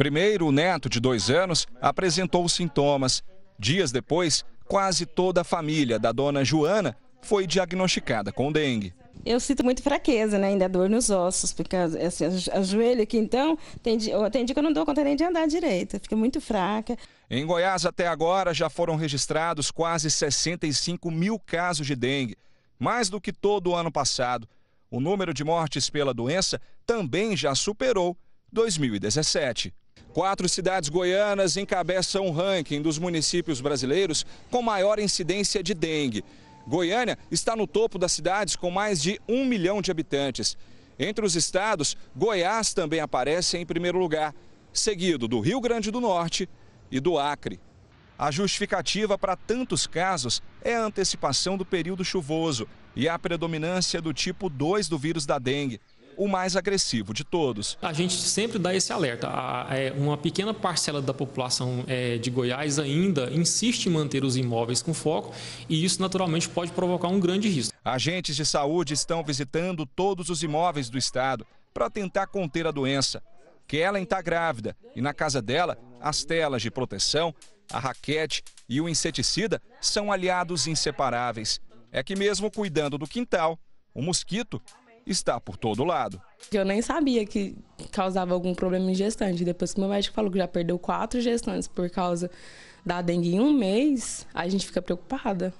Primeiro, o neto de dois anos apresentou sintomas. Dias depois, quase toda a família da dona Joana foi diagnosticada com dengue. Eu sinto muito fraqueza, né? Ainda dor nos ossos, porque assim, a joelho aqui então, tem dia, tem dia que eu não dou conta nem de andar direito, fica muito fraca. Em Goiás, até agora, já foram registrados quase 65 mil casos de dengue, mais do que todo o ano passado. O número de mortes pela doença também já superou 2017. Quatro cidades goianas encabeçam o ranking dos municípios brasileiros com maior incidência de dengue. Goiânia está no topo das cidades com mais de um milhão de habitantes. Entre os estados, Goiás também aparece em primeiro lugar, seguido do Rio Grande do Norte e do Acre. A justificativa para tantos casos é a antecipação do período chuvoso e a predominância do tipo 2 do vírus da dengue o mais agressivo de todos. A gente sempre dá esse alerta. É, uma pequena parcela da população é, de Goiás ainda insiste em manter os imóveis com foco e isso naturalmente pode provocar um grande risco. Agentes de saúde estão visitando todos os imóveis do estado para tentar conter a doença. Kellen está grávida e na casa dela, as telas de proteção, a raquete e o inseticida são aliados inseparáveis. É que mesmo cuidando do quintal, o mosquito está por todo lado. Eu nem sabia que causava algum problema em gestante. Depois que meu médico falou que já perdeu quatro gestantes por causa da dengue em um mês, a gente fica preocupada.